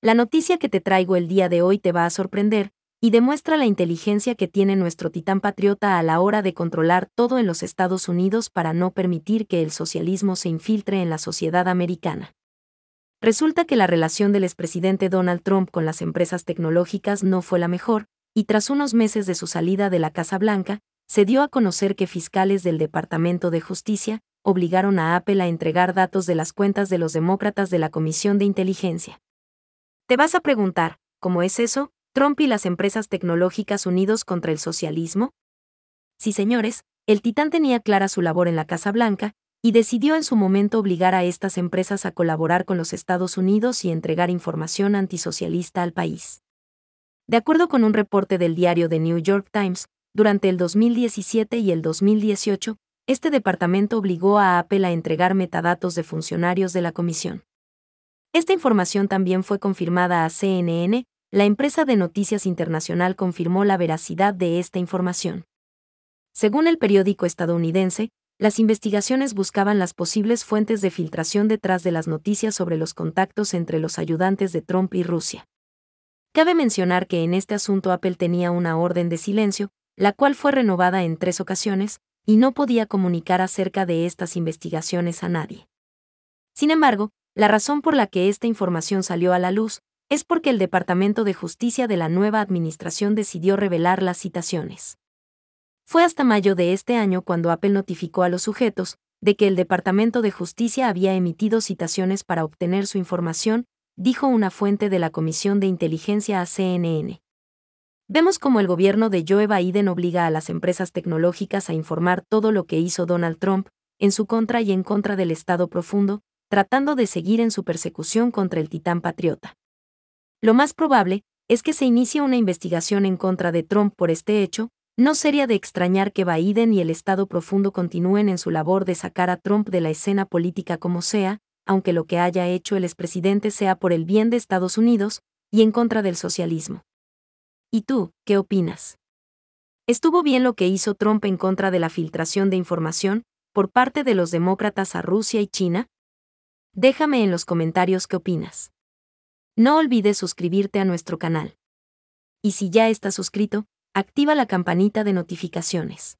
La noticia que te traigo el día de hoy te va a sorprender y demuestra la inteligencia que tiene nuestro titán patriota a la hora de controlar todo en los Estados Unidos para no permitir que el socialismo se infiltre en la sociedad americana. Resulta que la relación del expresidente Donald Trump con las empresas tecnológicas no fue la mejor, y tras unos meses de su salida de la Casa Blanca, se dio a conocer que fiscales del Departamento de Justicia obligaron a Apple a entregar datos de las cuentas de los demócratas de la Comisión de Inteligencia. Te vas a preguntar, ¿cómo es eso? Trump y las empresas tecnológicas unidos contra el socialismo? Sí, señores, el titán tenía clara su labor en la Casa Blanca y decidió en su momento obligar a estas empresas a colaborar con los Estados Unidos y entregar información antisocialista al país. De acuerdo con un reporte del diario The New York Times, durante el 2017 y el 2018, este departamento obligó a Apple a entregar metadatos de funcionarios de la comisión. Esta información también fue confirmada a CNN, la empresa de noticias internacional confirmó la veracidad de esta información. Según el periódico estadounidense, las investigaciones buscaban las posibles fuentes de filtración detrás de las noticias sobre los contactos entre los ayudantes de Trump y Rusia. Cabe mencionar que en este asunto Apple tenía una orden de silencio, la cual fue renovada en tres ocasiones, y no podía comunicar acerca de estas investigaciones a nadie. Sin embargo, la razón por la que esta información salió a la luz es porque el Departamento de Justicia de la nueva administración decidió revelar las citaciones. Fue hasta mayo de este año cuando Apple notificó a los sujetos de que el Departamento de Justicia había emitido citaciones para obtener su información, dijo una fuente de la Comisión de Inteligencia a CNN. Vemos cómo el gobierno de Joe Biden obliga a las empresas tecnológicas a informar todo lo que hizo Donald Trump, en su contra y en contra del Estado profundo, tratando de seguir en su persecución contra el titán patriota. Lo más probable es que se inicie una investigación en contra de Trump por este hecho, no sería de extrañar que Biden y el Estado profundo continúen en su labor de sacar a Trump de la escena política como sea, aunque lo que haya hecho el expresidente sea por el bien de Estados Unidos y en contra del socialismo. ¿Y tú, qué opinas? ¿Estuvo bien lo que hizo Trump en contra de la filtración de información por parte de los demócratas a Rusia y China? Déjame en los comentarios qué opinas. No olvides suscribirte a nuestro canal. Y si ya estás suscrito, activa la campanita de notificaciones.